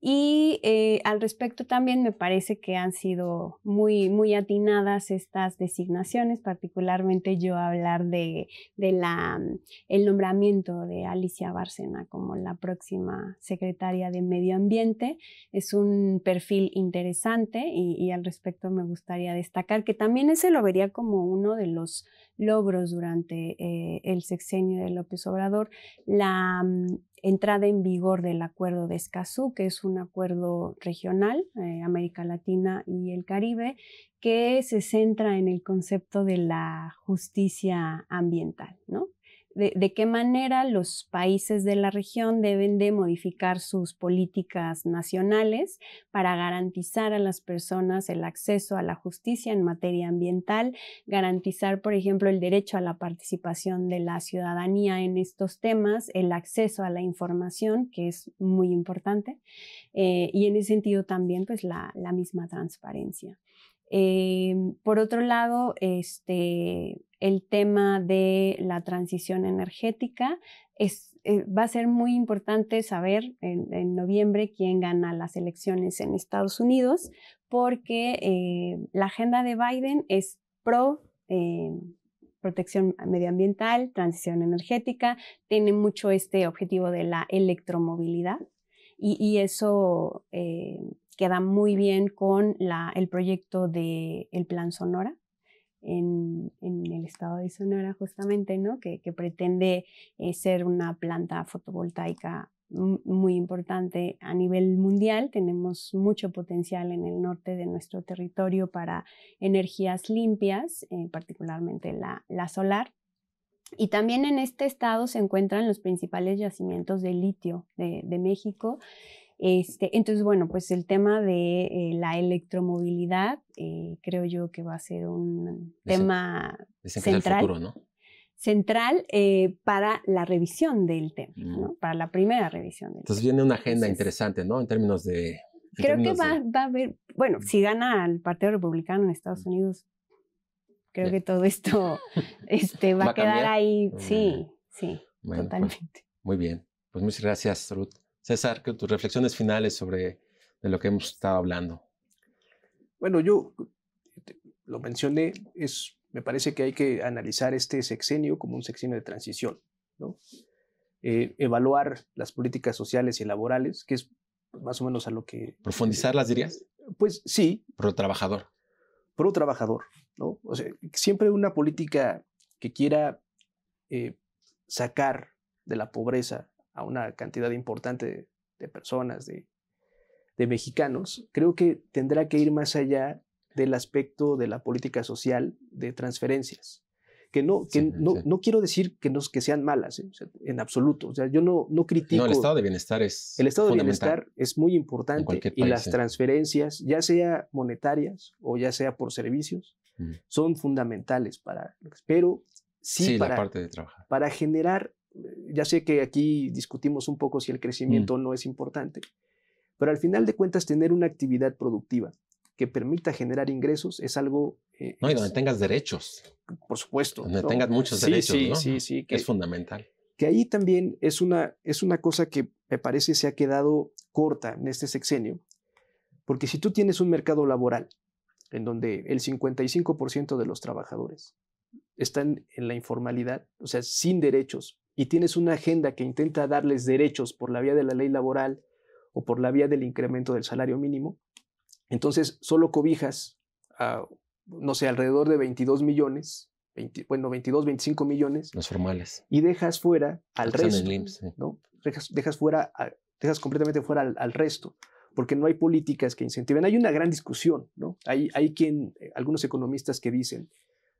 Speaker 1: y eh, al respecto también me parece que han sido muy, muy atinadas estas designaciones, particularmente yo hablar de, de la, mm, el nombramiento de Alicia Bárcena como la próxima secretaria de Medio Ambiente. Es un perfil interesante y al respecto me gustaría destacar que también ese lo vería como uno de los logros durante eh, el sexenio de López Obrador, la mm, entrada en vigor del acuerdo de Escazú, que es un acuerdo regional, eh, América Latina y el Caribe, que se centra en el concepto de la justicia ambiental, ¿no? de, qué manera los países de la región deben de modificar sus políticas nacionales para garantizar a las personas el acceso a la justicia en materia ambiental, garantizar, por ejemplo, el derecho a la participación de la ciudadanía en estos temas, el acceso a la información, que es muy importante, eh, y en ese sentido también pues la misma transparencia. Em, por otro lado, este, el tema de la transición energética es, eh, va a ser muy importante saber en, noviembre quién gana las elecciones en Estados Unidos, porque eh, la agenda de Biden es pro eh, protección medioambiental, transición energética, tiene mucho este objetivo de la electromovilidad y eso queda muy bien con el proyecto del Plan Sonora. En, el estado de Sonora justamente, ¿no? que, pretende eh, ser una planta fotovoltaica muy importante a nivel mundial. Tenemos mucho potencial en el norte de nuestro territorio para energías limpias, eh, particularmente la, solar. Y también en este estado se encuentran los principales yacimientos de litio de, de México este, entonces, bueno, pues el tema de eh, la electromovilidad eh, creo yo que va a ser un tema central. Eh, para la revisión del tema, mm. para la primera revisión del
Speaker 2: Entonces viene una agenda interesante, ¿no? En términos de...
Speaker 1: creo que va, a haber, bueno, mm. si gana el Partido Republicano en Estados mm. Unidos, creo que todo esto este, va, a quedar ahí, sí, sí, pues, totalmente.
Speaker 2: muy bien, pues muchas gracias, Ruth. César, tus reflexiones finales sobre lo que hemos estado hablando.
Speaker 4: Bueno, yo lo mencioné, es, me parece que hay que analizar este sexenio como un sexenio de transición, ¿no? Eh, evaluar las políticas sociales y laborales, que es pues, más o menos a lo que...
Speaker 2: ¿Profundizarlas, eh, dirías?
Speaker 4: Pues sí. Pro trabajador. Pro trabajador, ¿no? O sea, siempre una política que quiera eh, sacar de la pobreza a una cantidad importante de personas, de, mexicanos, creo que tendrá que ir más allá del aspecto de la política social de transferencias. Que no, que no, no, quiero decir que, no, que sean malas, ¿eh? en absoluto. O sea, yo no, no critico. No, el estado de
Speaker 2: bienestar es. El estado de bienestar
Speaker 4: es muy importante y las transferencias, ya sea monetarias o ya sea por servicios, son fundamentales para. Pero sí, para, parte de para generar ya sé que aquí discutimos un poco si el mm. crecimiento no es importante, pero al final de cuentas tener una actividad productiva que permita generar ingresos es algo... Eh,
Speaker 2: no, y donde tengas derechos. Por supuesto. Donde tengas muchos derechos, ¿no? Sí, sí, que, Es fundamental.
Speaker 4: Que ahí también es una, es una cosa que me parece se ha quedado corta en este sexenio, porque si tú tienes un mercado laboral en donde el 55% de los trabajadores están en la informalidad, o sea, sin derechos y tienes una agenda que intenta darles derechos por la vía de la ley laboral o por la vía del incremento del salario mínimo, entonces solo cobijas no sé, alrededor de 22 millones, bueno, 22, 25 millones. Los formales. Y dejas fuera al resto. ¿no? Dejas, dejas, fuera, dejas completamente fuera al, resto porque no hay políticas que incentiven. Hay una gran discusión, ¿no? Hay, hay quien, eh, algunos economistas que dicen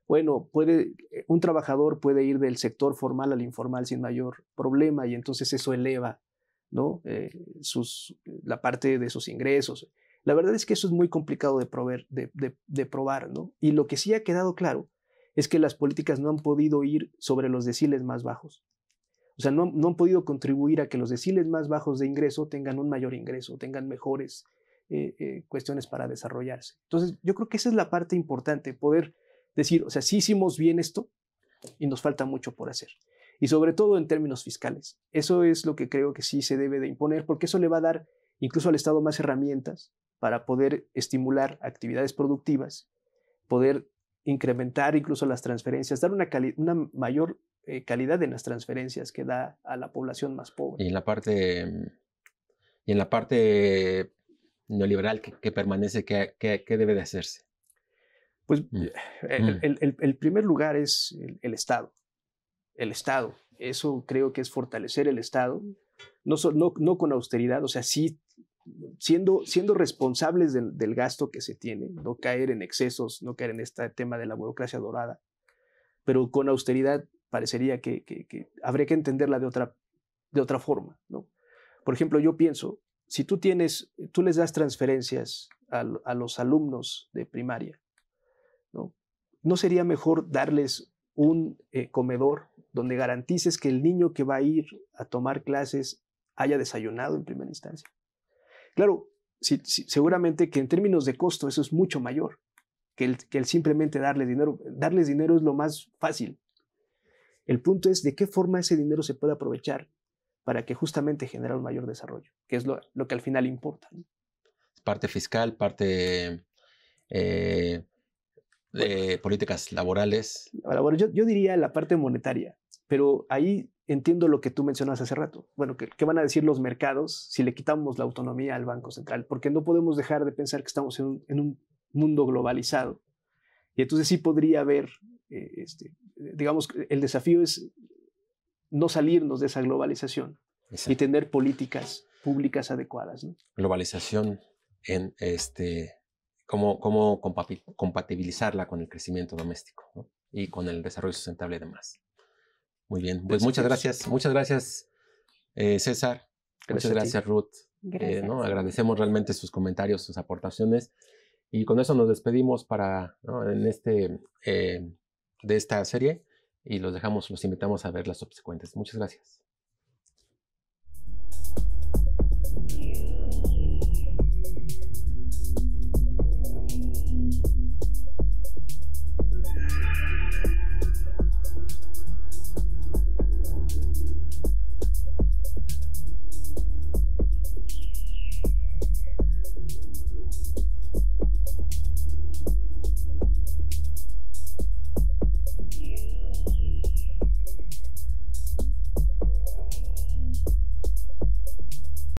Speaker 4: bueno, puede, eh, un trabajador puede ir del sector formal al informal sin mayor problema y entonces eso eleva ¿no? Eh, sus, la parte de sus ingresos. La verdad es que eso es muy complicado de, de, probar, ¿no? Y lo que sí ha quedado claro es que las políticas no han podido ir sobre los deciles más bajos. O sea, no, han podido contribuir a que los deciles más bajos de ingreso tengan un mayor ingreso, tengan mejores eh, cuestiones para desarrollarse. Entonces, yo creo que esa es la parte importante, poder decir, o sea, sí hicimos bien esto y nos falta mucho por hacer. Y sobre todo en términos fiscales. Eso es lo que creo que sí se debe de imponer, porque eso le va a dar incluso al Estado más herramientas para poder estimular actividades productivas, poder incrementar incluso las transferencias, dar una, una mayor eh, calidad en las transferencias que da a la población más pobre.
Speaker 2: Y en la parte, mm, y en la parte neoliberal que, permanece, ¿qué, qué, debe de hacerse? Pues mm. eh,
Speaker 4: mm. el, primer lugar es el, Estado. El Estado. Eso creo que es fortalecer el Estado, no, no, con austeridad, o sea, sí siendo, siendo responsables del, gasto que se tiene, no caer en excesos, no caer en este tema de la burocracia dorada, pero con austeridad parecería que, habría que entenderla de otra, de otra forma. ¿no? Por ejemplo, yo pienso, si tú, tienes, tú les das transferencias a los alumnos de primaria, ¿no sería mejor darles un eh, comedor donde garantices que el niño que va a ir a tomar clases haya desayunado en primera instancia? Claro, seguramente que en términos de costo eso es mucho mayor que el, simplemente darles dinero. Darles dinero es lo más fácil. El punto es de qué forma ese dinero se puede aprovechar para que justamente genere un mayor desarrollo, que es lo, que al final importa.
Speaker 2: Parte fiscal, parte eh, ¿De políticas laborales.
Speaker 4: Ah, yo, yo diría la parte monetaria, pero ahí entiendo lo que tú mencionas hace rato. Bueno, ¿qué, van a decir los mercados si le quitamos la autonomía al Banco Central? Porque no podemos dejar de pensar que estamos en un, mundo globalizado. Y entonces sí podría haber, eh, este, digamos, el desafío es no salirnos de esa globalización y tener políticas públicas adecuadas.
Speaker 2: Globalización en este cómo, cómo compatibilizarla con el crecimiento doméstico y con el desarrollo sustentable y demás. Muy bien, pues, pues muchas pues, gracias, muchas gracias eh, César, muchas gracias Ruth. Eh, ¿no? Agradecemos realmente sus comentarios, sus aportaciones y con eso nos despedimos para en este, eh, de esta serie y los dejamos, los invitamos a ver las subsecuentes. Muchas gracias.